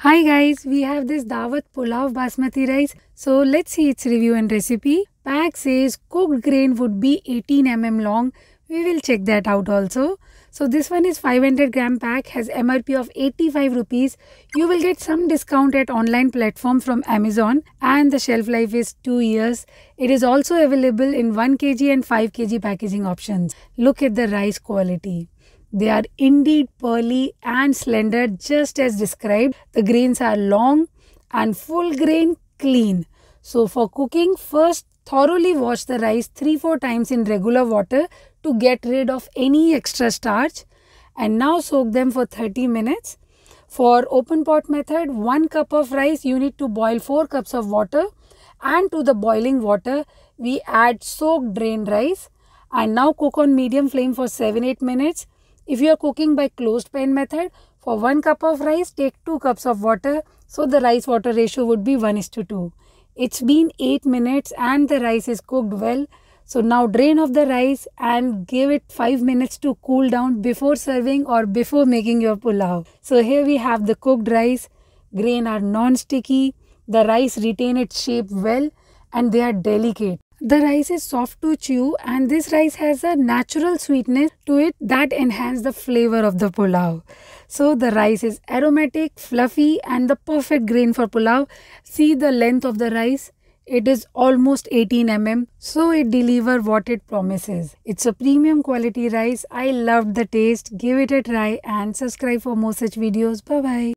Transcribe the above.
Hi guys, we have this Dawat Pulao Basmati rice. So let's see its review and recipe. Pack says cooked grain would be 18 mm long. We will check that out also. So this one is 500 gram pack has MRP of 85 rupees. You will get some discount at online platform from Amazon and the shelf life is 2 years. It is also available in 1 kg and 5 kg packaging options. Look at the rice quality. They are indeed pearly and slender just as described. The grains are long and full grain clean. So for cooking, first thoroughly wash the rice 3-4 times in regular water to get rid of any extra starch and now soak them for 30 minutes. For open pot method, 1 cup of rice you need to boil 4 cups of water and to the boiling water we add soaked drained rice and now cook on medium flame for 7-8 minutes if you are cooking by closed pan method, for 1 cup of rice, take 2 cups of water. So the rice water ratio would be 1 is to 2. It's been 8 minutes and the rice is cooked well. So now drain off the rice and give it 5 minutes to cool down before serving or before making your pulao. So here we have the cooked rice. Grain are non-sticky. The rice retain its shape well and they are delicate. The rice is soft to chew and this rice has a natural sweetness to it that enhance the flavor of the pulao. So the rice is aromatic, fluffy and the perfect grain for pulao. See the length of the rice. It is almost 18 mm, so it deliver what it promises. It's a premium quality rice. I loved the taste. Give it a try and subscribe for more such videos. Bye-bye.